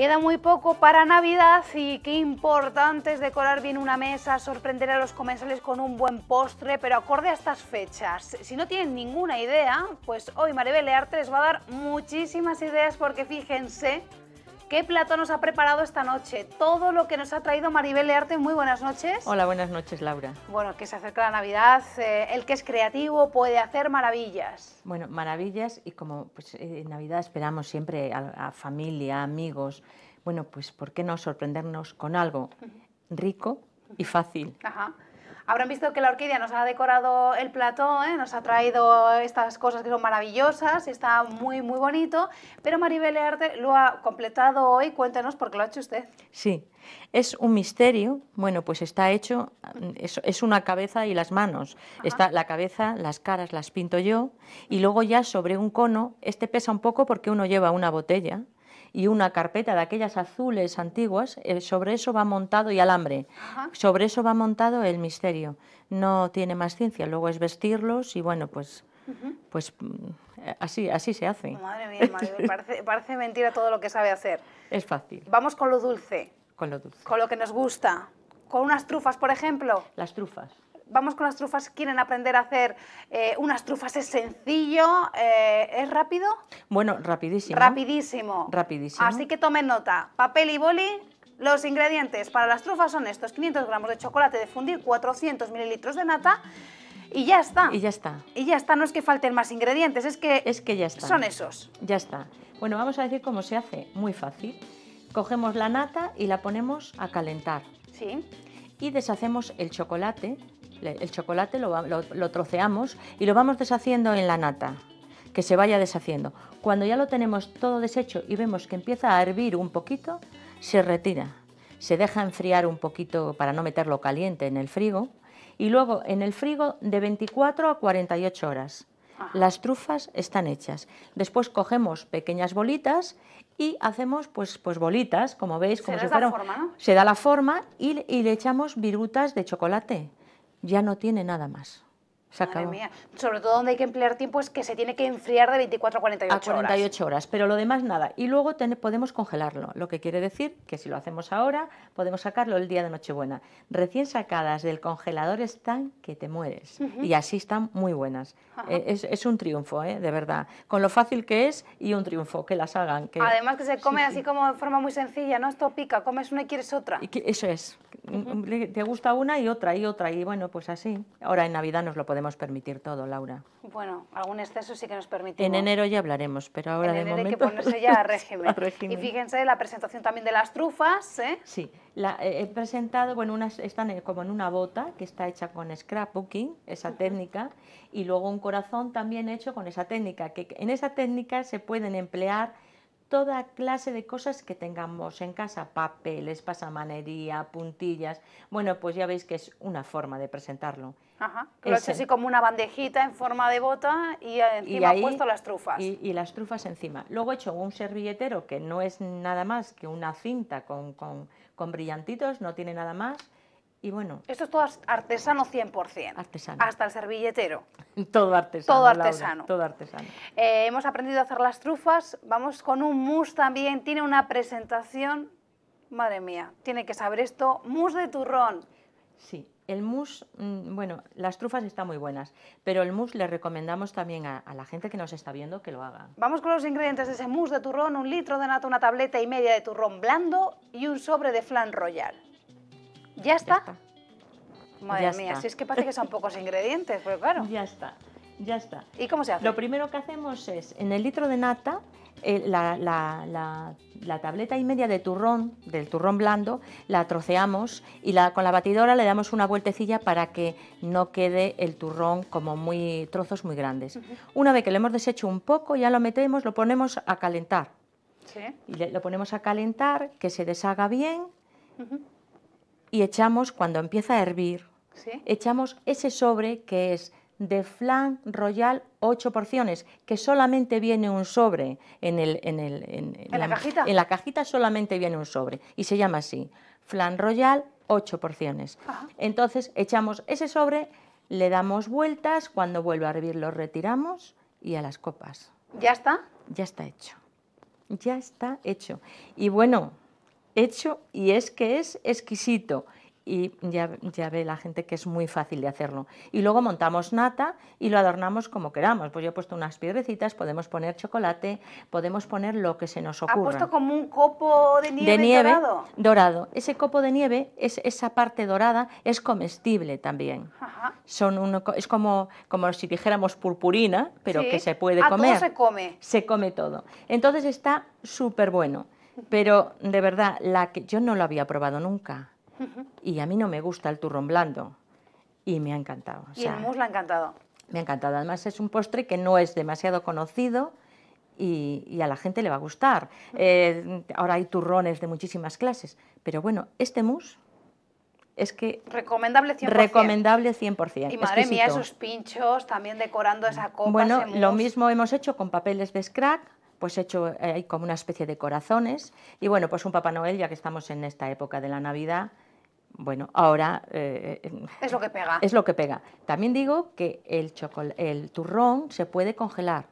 Queda muy poco para Navidad y qué importante es decorar bien una mesa, sorprender a los comensales con un buen postre, pero acorde a estas fechas. Si no tienen ninguna idea, pues hoy Maribel Learte les va a dar muchísimas ideas porque fíjense ¿Qué plato nos ha preparado esta noche? Todo lo que nos ha traído Maribel Arte. Muy buenas noches. Hola, buenas noches, Laura. Bueno, que se acerca la Navidad. Eh, el que es creativo puede hacer maravillas. Bueno, maravillas y como en pues, eh, Navidad esperamos siempre a, a familia, amigos, bueno, pues ¿por qué no sorprendernos con algo rico y fácil? Ajá. Habrán visto que la orquídea nos ha decorado el plató, ¿eh? nos ha traído estas cosas que son maravillosas, está muy, muy bonito, pero Maribel Arte lo ha completado hoy. Cuéntenos por qué lo ha hecho usted. Sí, es un misterio. Bueno, pues está hecho, es, una cabeza y las manos. Está la cabeza, las caras las pinto yo y luego ya sobre un cono, este pesa un poco porque uno lleva una botella y una carpeta de aquellas azules antiguas, eh, sobre eso va montado y alambre, sobre eso va montado el misterio. No tiene más ciencia, luego es vestirlos y bueno, pues... Pues mm, así, así se hace. Madre mía, parece, parece mentira todo lo que sabe hacer. Es fácil. Vamos con lo dulce. Con lo dulce. Con lo que nos gusta. Con unas trufas, por ejemplo. Las trufas vamos con las trufas, quieren aprender a hacer eh, unas trufas, es sencillo, eh, es rápido. Bueno, rapidísimo. Rapidísimo. Rapidísimo. Así que tomen nota, papel y boli. Los ingredientes para las trufas son estos, 500 gramos de chocolate de fundir, 400 mililitros de nata y ya está. Y ya está. Y ya está, no es que falten más ingredientes, es que, es que ya está. son esos. Ya está. Bueno, vamos a decir cómo se hace, muy fácil. Cogemos la nata y la ponemos a calentar. Sí. Y deshacemos el chocolate el chocolate lo, troceamos y lo vamos deshaciendo en la nata, que se vaya deshaciendo. Cuando ya lo tenemos todo deshecho y vemos que empieza a hervir un poquito, se retira. Se deja enfriar un poquito para no meterlo caliente en el frigo y luego en el frigo de 24 a 48 horas. Las trufas están hechas. Después cogemos pequeñas bolitas y hacemos pues, pues bolitas, como veis, como se si Forma, ¿no? Se da la forma y le echamos virutas de chocolate ya no tiene nada más. Sobre todo donde hay que emplear tiempo es que se tiene que enfriar de 24 a 48 horas. 48 horas. pero lo demás nada. Y luego podemos congelarlo, lo que quiere decir que si lo hacemos ahora, podemos sacarlo el día de Nochebuena. Recién sacadas del congelador están que te mueres. Y así están muy buenas. Eh, es, un triunfo, eh, de verdad. Con lo fácil que es y un triunfo, que las hagan. Que... Además que se come así como de forma muy sencilla, ¿no? Esto pica, comes una y quieres otra. Y eso es. Te gusta una y otra y otra. Y bueno, pues así. Ahora en Navidad nos lo podemos podemos permitir todo, Laura. Bueno, algún exceso sí que nos permitimos. En enero ya hablaremos, pero ahora que ponerse ya a régimen. Y fíjense la presentación también de las trufas, ¿eh? Sí, eh, he presentado, bueno, unas están eh, como en una bota que está hecha con scrapbooking, esa técnica, y luego un corazón también hecho con esa técnica, que en esa técnica se pueden emplear toda clase de cosas que tengamos en casa, papeles, pasamanería, puntillas. Bueno, pues ya veis que es una forma de presentarlo. Ajá, lo es hecho así como una bandejita en forma de bota y eh, encima puesto las trufas. Y, las trufas encima. Luego he hecho un servilletero que no es nada más que una cinta con, con, con brillantitos, no tiene nada más. Y bueno. Esto es todo artesano 100%. Artesano. Hasta el servilletero. todo artesano. Todo artesano. todo artesano. Eh, hemos aprendido a hacer las trufas. Vamos con un mousse también. Tiene una presentación. Madre mía, tiene que saber esto. Mousse de turrón. Sí, el mousse, mm, bueno, las trufas están muy buenas, pero el mousse le recomendamos también a, la gente que nos está viendo que lo haga. Vamos con los ingredientes de ese mousse de turrón, un litro de nata, una tableta y media de turrón blando y un sobre de flan royal. ¿Ya está? Madre mía, Sí es que parece que son pocos ingredientes, pero claro. Ya está, ya está. ¿Y cómo se hace? Lo primero que hacemos es, en el litro de nata, eh, la, tableta y media de turrón, del turrón blando, la troceamos y con la batidora le damos una vueltecilla para que no quede el turrón como muy trozos muy grandes. Una vez que lo hemos deshecho un poco, ya lo metemos, lo ponemos a calentar. ¿Sí? Y lo ponemos a calentar, que se deshaga bien y echamos, cuando empieza a hervir, echamos ese sobre que es de flan royal ocho porciones, que solamente viene un sobre. En, el, en, la, cajita? En la cajita solamente viene un sobre y se llama así, flan royal ocho porciones. Entonces echamos ese sobre, le damos vueltas, cuando vuelve a hervir lo retiramos y a las copas. ¿Ya está? Ya está hecho. Ya está hecho. Y bueno, hecho y es que es exquisito. Y ya, ve la gente que es muy fácil de hacerlo. Y luego montamos nata y lo adornamos como queramos. Pues yo he puesto unas piedrecitas, podemos poner chocolate, podemos poner lo que se nos ocurra. Ha puesto como un copo de nieve, dorado. Ese copo de nieve, esa parte dorada, es comestible también. Son uno, es como, como si dijéramos purpurina, pero que se puede ah, comer. se come. Se come todo. Entonces está súper bueno. Pero de verdad, la que yo no lo había probado nunca. Y a mí no me gusta el turrón blando. Y me ha encantado. y el mousse la ha encantado. Me ha encantado. Además es un postre que no es demasiado conocido. Y, a la gente le va a gustar. Eh, ahora hay turrones de muchísimas clases, pero bueno, este mousse es que... Recomendable 100%. Recomendable 100%. Y madre mía, esos pinchos también decorando esa copa. Bueno, lo mismo hemos hecho con papeles de scrap pues hecho eh, hay como una especie de corazones y bueno, pues un Papá Noel, ya que estamos en esta época de la Navidad, bueno, ahora... Eh, es lo que pega. Es lo que pega. También digo que el, el turrón se puede congelar.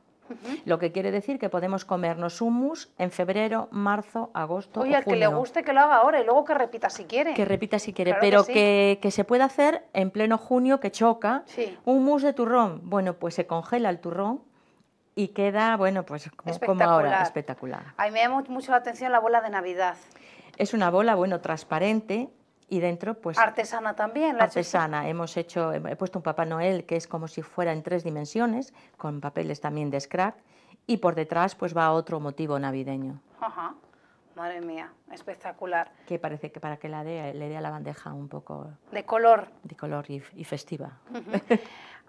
Lo que quiere decir que podemos comernos hummus en febrero, marzo, agosto. Oye, al que le guste que lo haga ahora y luego que repita si quiere. Que repita si quiere, pero que, que, se puede hacer en pleno junio que choca. Sí. Hummus de turrón. Bueno, pues se congela el turrón y queda, bueno, pues como, como ahora, espectacular. A mí me llama mucho la atención la bola de Navidad. Es una bola, bueno, transparente, y dentro pues artesana también ¿la artesana hemos hecho he puesto un Papá Noel que es como si fuera en tres dimensiones con papeles también de scrap y por detrás pues va otro motivo navideño Ajá. madre mía espectacular que parece que para que la dé, le dé a la bandeja un poco de color de color y festiva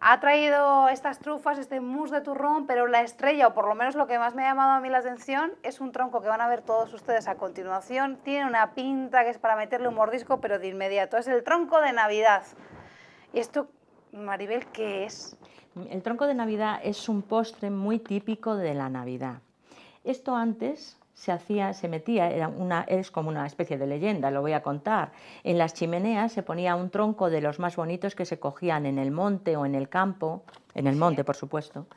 ha traído estas trufas, este mousse de turrón, pero la estrella, o por lo menos lo que más me ha llamado a mí la atención, es un tronco que van a ver todos ustedes a continuación. Tiene una pinta que es para meterle un mordisco, pero de inmediato. Es el tronco de Navidad. ¿Y esto, Maribel, qué es? El tronco de Navidad es un postre muy típico de la Navidad. Esto antes se hacía, se metía, era una, es como una especie de leyenda, lo voy a contar. En las chimeneas se ponía un tronco de los más bonitos que se cogían en el monte o en el campo, en el monte, por supuesto,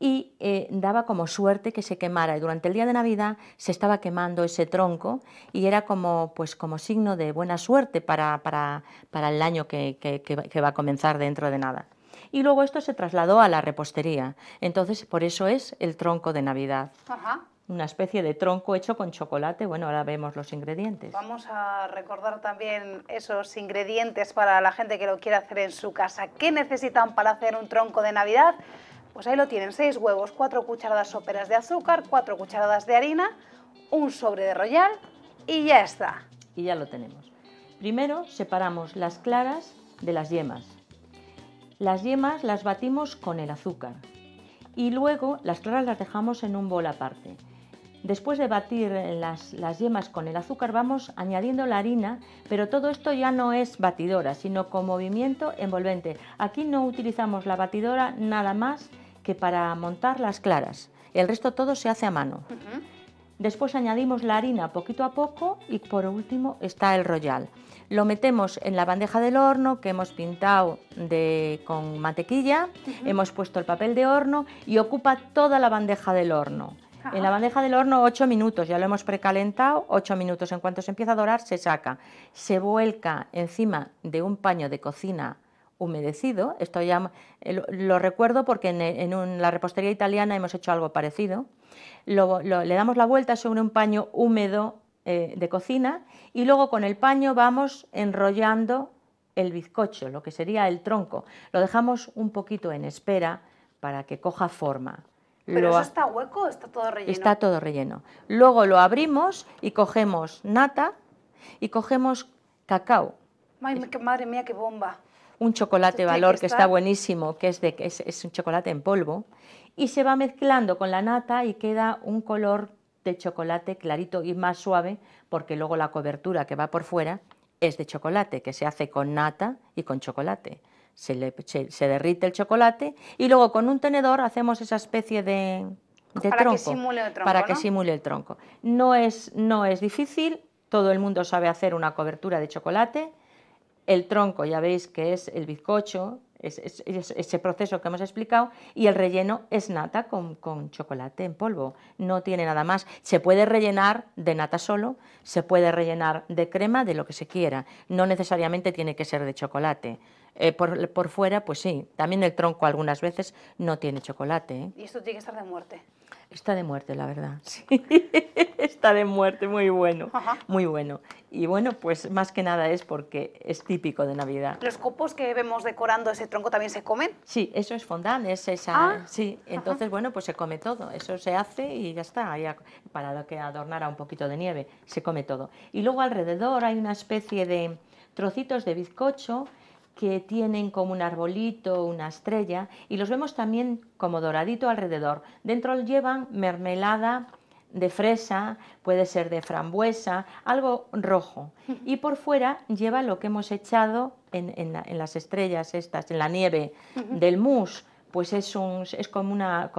y eh, daba como suerte que se quemara. Y durante el día de Navidad se estaba quemando ese tronco y era como, pues, como signo de buena suerte para, para, para el año que, que va a comenzar dentro de nada. Y luego esto se trasladó a la repostería. Entonces, por eso es el tronco de Navidad. Ajá una especie de tronco hecho con chocolate. Bueno, ahora vemos los ingredientes. Vamos a recordar también esos ingredientes para la gente que lo quiera hacer en su casa. ¿Qué necesitan para hacer un tronco de Navidad? Pues ahí lo tienen, seis huevos, ...cuatro cucharadas soperas de azúcar, ...cuatro cucharadas de harina, un sobre de royal y ya está. Y ya lo tenemos. Primero separamos las claras de las yemas. Las yemas las batimos con el azúcar y luego las claras las dejamos en un bol aparte. Después de batir las, yemas con el azúcar vamos añadiendo la harina, pero todo esto ya no es batidora, sino con movimiento envolvente. Aquí no utilizamos la batidora nada más que para montar las claras. El resto todo se hace a mano. Después añadimos la harina poquito a poco y por último está el royal. Lo metemos en la bandeja del horno que hemos pintado con mantequilla, hemos puesto el papel de horno y ocupa toda la bandeja del horno. En la bandeja del horno 8 minutos, ya lo hemos precalentado, 8 minutos. En cuanto se empieza a dorar, se saca. Se vuelca encima de un paño de cocina humedecido. Esto ya eh, lo, recuerdo porque en, la repostería italiana hemos hecho algo parecido. le damos la vuelta sobre un paño húmedo eh, de cocina y luego con el paño vamos enrollando el bizcocho, lo que sería el tronco. Lo dejamos un poquito en espera para que coja forma. Pero eso está hueco, está todo relleno. Está todo relleno. Luego lo abrimos y cogemos nata y cogemos cacao. Ay, madre mía, qué bomba. Un chocolate valor que, está buenísimo, que es, de, es, es un chocolate en polvo, y se va mezclando con la nata y queda un color de chocolate clarito y más suave, porque luego la cobertura que va por fuera es de chocolate, que se hace con nata y con chocolate se, se, derrite el chocolate y luego con un tenedor hacemos esa especie de, tronco, simule Para que simule el tronco. es, no es difícil, todo el mundo sabe hacer una cobertura de chocolate. El tronco, ya veis que es el bizcocho, es, ese proceso que hemos explicado, y el relleno es nata con, chocolate en polvo, no tiene nada más. Se puede rellenar de nata solo, se puede rellenar de crema, de lo que se quiera, no necesariamente tiene que ser de chocolate. Eh, por, fuera, pues sí, también el tronco algunas veces no tiene chocolate. ¿eh? ¿Y esto tiene que estar de muerte? Está de muerte, la verdad. está de muerte, muy bueno. Muy bueno. Y bueno, pues más que nada es porque es típico de Navidad. ¿Los copos que vemos decorando ese tronco también se comen? Sí, eso es fondant, es esa. Ah. Sí, entonces bueno, pues se come todo. Eso se hace y ya está. para para que adornara un poquito de nieve, se come todo. Y luego alrededor hay una especie de trocitos de bizcocho que tienen como un arbolito, una estrella, y los vemos también como doradito alrededor. Dentro llevan mermelada de fresa, puede ser de frambuesa, algo rojo. Y por fuera lleva lo que hemos echado en, las estrellas estas, en la nieve del mousse pues es, como, una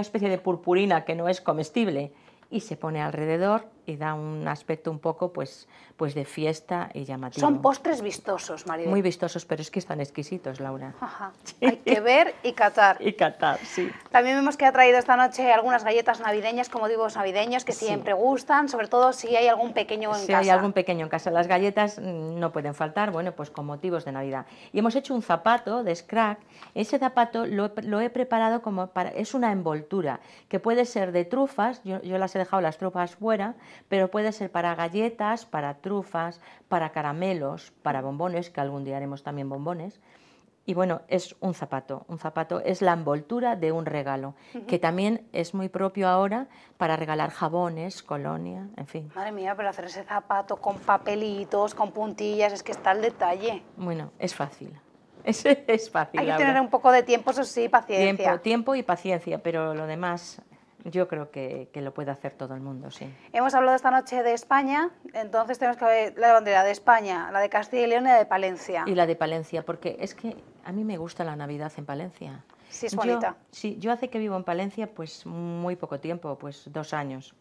especie de purpurina que no es comestible y se pone alrededor y da un aspecto un poco pues, pues de fiesta y llamativo. Son postres vistosos, María. Muy vistosos, pero es que están exquisitos, Laura. Hay que ver y catar. Y catar, sí. También vemos que ha traído esta noche algunas galletas navideñas, como digo, navideños, que siempre gustan, sobre todo si hay algún pequeño en casa. Si hay algún pequeño en casa. Las galletas mm, no pueden faltar, bueno, pues con motivos de Navidad. Y hemos hecho un zapato de scrap. Ese zapato lo, he preparado como para... Es una envoltura que puede ser de trufas, yo, yo las he dejado las trufas fuera, pero puede ser para galletas, para trufas, para caramelos, para bombones, que algún día haremos también bombones. Y bueno, es un zapato, un zapato es la envoltura de un regalo, que también es muy propio ahora para regalar jabones, colonia, en fin. Madre mía, pero hacer ese zapato con papelitos, con puntillas, es que está el detalle. Bueno, es fácil. Es, es fácil. Hay que tener un poco de tiempo, eso sí, paciencia. Tiempo, tiempo y paciencia, pero lo demás yo creo que, que, lo puede hacer todo el mundo, sí. Hemos hablado esta noche de España, entonces tenemos que ver la bandera de España, la de Castilla y León y la de Palencia. Y la de Palencia, porque es que a mí me gusta la Navidad en Palencia. Sí, es bonita. sí, yo hace que vivo en Palencia, pues muy poco tiempo, pues dos años.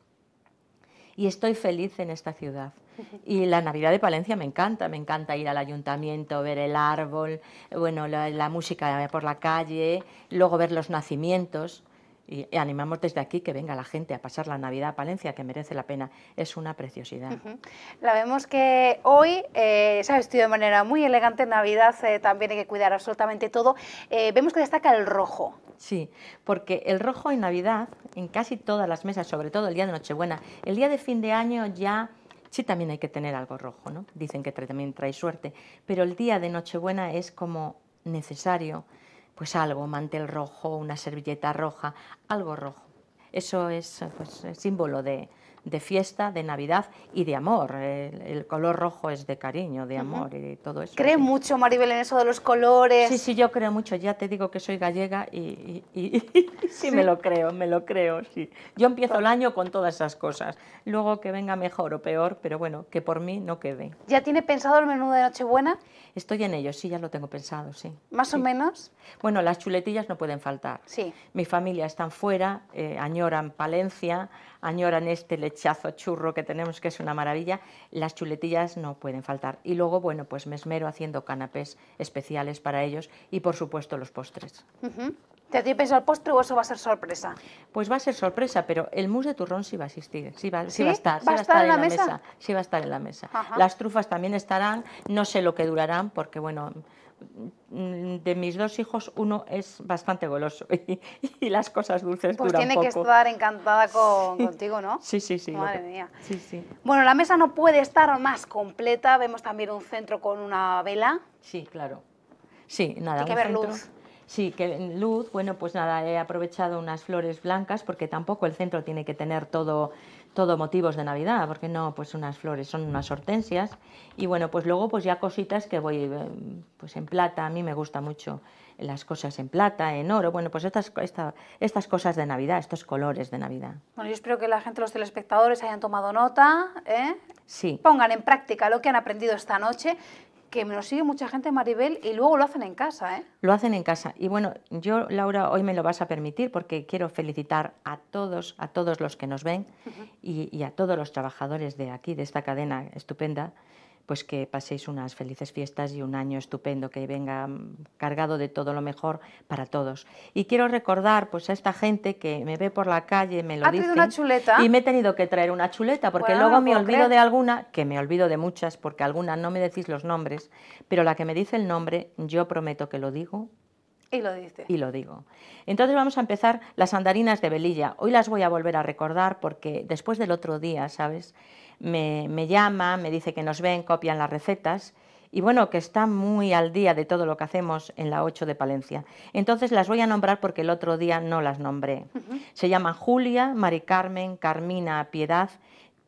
Y estoy feliz en esta ciudad. Y la Navidad de Palencia me encanta, me encanta ir al ayuntamiento, ver el árbol, bueno, la música por la calle, luego ver los nacimientos y animamos desde aquí que venga la gente a pasar la Navidad a Palencia, que merece la pena, es una preciosidad. La vemos que hoy eh, se ha vestido de manera muy elegante, en Navidad eh, también hay que cuidar absolutamente todo. Eh, vemos que destaca el rojo. Sí, porque el rojo en Navidad, en casi todas las mesas, sobre todo el día de Nochebuena, el día de fin de año ya sí también hay que tener algo rojo, ¿no? Dicen que también trae suerte, pero el día de Nochebuena es como necesario pues algo, mantel rojo, una servilleta roja, algo rojo. Eso es pues, símbolo de, de fiesta, de Navidad y de amor. El, color rojo es de cariño, de amor y todo eso. ¿Cree mucho, Maribel, en eso de los colores? Sí, sí, yo creo mucho. Ya te digo que soy gallega y, y, sí, me lo creo, me lo creo, sí. Yo empiezo el año con todas esas cosas. Luego que venga mejor o peor, pero bueno, que por mí no quede. ¿Ya tiene pensado el menú de Nochebuena? Estoy en ello, sí, ya lo tengo pensado, sí. ¿Más o menos? Bueno, las chuletillas no pueden faltar. Sí. Mi familia están fuera, eh, añoran Palencia, añoran este leche chazo churro que tenemos, que es una maravilla, las chuletillas no pueden faltar. Y luego, bueno, pues me esmero haciendo canapés especiales para ellos y, por supuesto, los postres. ¿Te atreves al postre o eso va a ser sorpresa? Pues va a ser sorpresa, pero el mousse de turrón sí va a existir, sí va, a estar, a estar, en la mesa? va a estar en la mesa. Las trufas también estarán, no sé lo que durarán porque bueno, de mis dos hijos, uno es bastante goloso y, las cosas dulces poco. Pues tiene que estar encantada contigo, ¿no? Sí, sí, sí. Madre mía. Sí, sí. Bueno, la mesa no puede estar más completa. Vemos también un centro con una vela. Sí, claro. Sí, nada. Hay que ver luz. Sí, que luz, bueno, pues nada, he aprovechado unas flores blancas porque tampoco el centro tiene que tener todo todo motivos de Navidad, porque no, pues unas flores son unas hortensias. Y bueno, pues luego pues ya cositas que voy eh, pues en plata, a mí me gusta mucho las cosas en plata, en oro, bueno, pues estas, estas cosas de Navidad, estos colores de Navidad. Bueno, yo espero que la gente, los telespectadores hayan tomado nota, ¿eh? Sí. Pongan en práctica lo que han aprendido esta noche que me lo sigue mucha gente, Maribel, y luego lo hacen en casa, ¿eh? Lo hacen en casa. Y bueno, yo, Laura, hoy me lo vas a permitir porque quiero felicitar a todos, a todos los que nos ven y, y, a todos los trabajadores de aquí, de esta cadena estupenda, pues que paséis unas felices fiestas y un año estupendo que venga mm, cargado de todo lo mejor para todos. Y quiero recordar pues a esta gente que me ve por la calle, me lo dice una chuleta? y me he tenido que traer una chuleta porque luego me olvido de alguna, que me olvido de muchas porque algunas no me decís los nombres, pero la que me dice el nombre yo prometo que lo digo y lo dice. Y lo digo. Entonces vamos a empezar las andarinas de Belilla. Hoy las voy a volver a recordar porque después del otro día, ¿sabes? me, llama, me dice que nos ven, copian las recetas y bueno, que está muy al día de todo lo que hacemos en la 8 de Palencia. Entonces las voy a nombrar porque el otro día no las nombré. Se llaman Julia, Mari Carmen, Carmina, Piedad,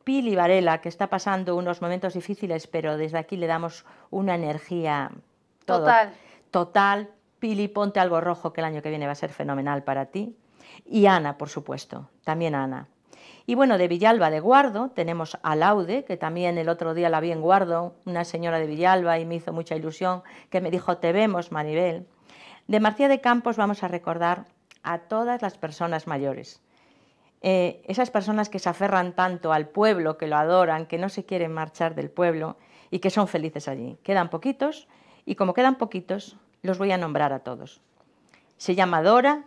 Pili Varela, que está pasando unos momentos difíciles, pero desde aquí le damos una energía total. Total. Pili, ponte algo rojo que el año que viene va a ser fenomenal para ti. Y Ana, por supuesto, también Ana. Y bueno, de Villalba de Guardo tenemos a Laude, que también el otro día la vi en Guardo, una señora de Villalba, y me hizo mucha ilusión, que me dijo, te vemos, Maribel. De Marcía de Campos vamos a recordar a todas las personas mayores. Eh, esas personas que se aferran tanto al pueblo, que lo adoran, que no se quieren marchar del pueblo y que son felices allí. Quedan poquitos y como quedan poquitos, los voy a nombrar a todos. Se llama Dora,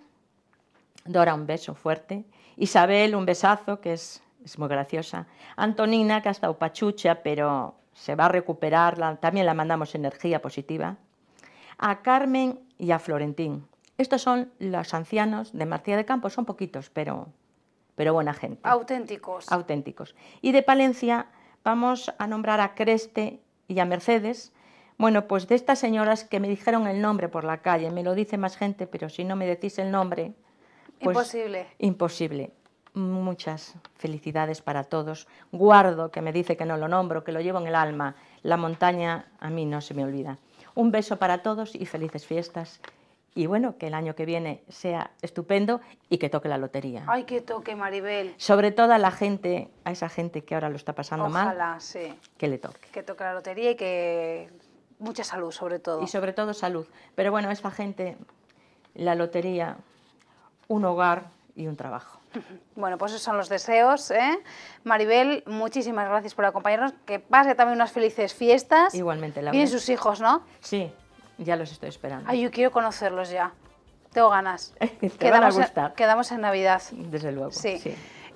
Dora un beso fuerte, Isabel, un besazo, que es, muy graciosa. Antonina, que ha estado pachucha, pero se va a recuperar, también la mandamos energía positiva. A Carmen y a Florentín. Estos son los ancianos de Marcía de Campos, son poquitos, pero, pero buena gente. Auténticos. Auténticos. Y de Palencia vamos a nombrar a Creste y a Mercedes. Bueno, pues de estas señoras que me dijeron el nombre por la calle, me lo dice más gente, pero si no me decís el nombre, pues, imposible. Imposible. Muchas felicidades para todos. Guardo, que me dice que no lo nombro, que lo llevo en el alma. La montaña a mí no se me olvida. Un beso para todos y felices fiestas. Y bueno, que el año que viene sea estupendo y que toque la lotería. Ay, que toque, Maribel. Sobre todo a la gente, a esa gente que ahora lo está pasando mal. Ojalá, sí. Que le toque. Que toque la lotería y que mucha salud, sobre todo. Y sobre todo salud. Pero bueno, esa gente, la lotería, un hogar y un trabajo. Bueno, pues esos son los deseos. ¿eh? Maribel, muchísimas gracias por acompañarnos. Que pase también unas felices fiestas. Igualmente, la Vienen sus hijos, ¿no? Sí, ya los estoy esperando. Ay, yo quiero conocerlos ya. Tengo ganas. Te quedamos, En, quedamos en Navidad. Desde luego. sí.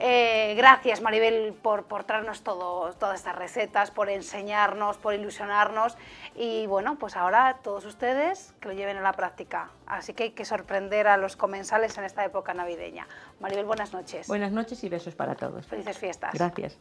Eh, gracias Maribel por, por traernos todas estas recetas, por enseñarnos, por ilusionarnos y bueno, pues ahora todos ustedes que lo lleven a la práctica. Así que hay que sorprender a los comensales en esta época navideña. Maribel, buenas noches. Buenas noches y besos para todos. Felices fiestas. Gracias.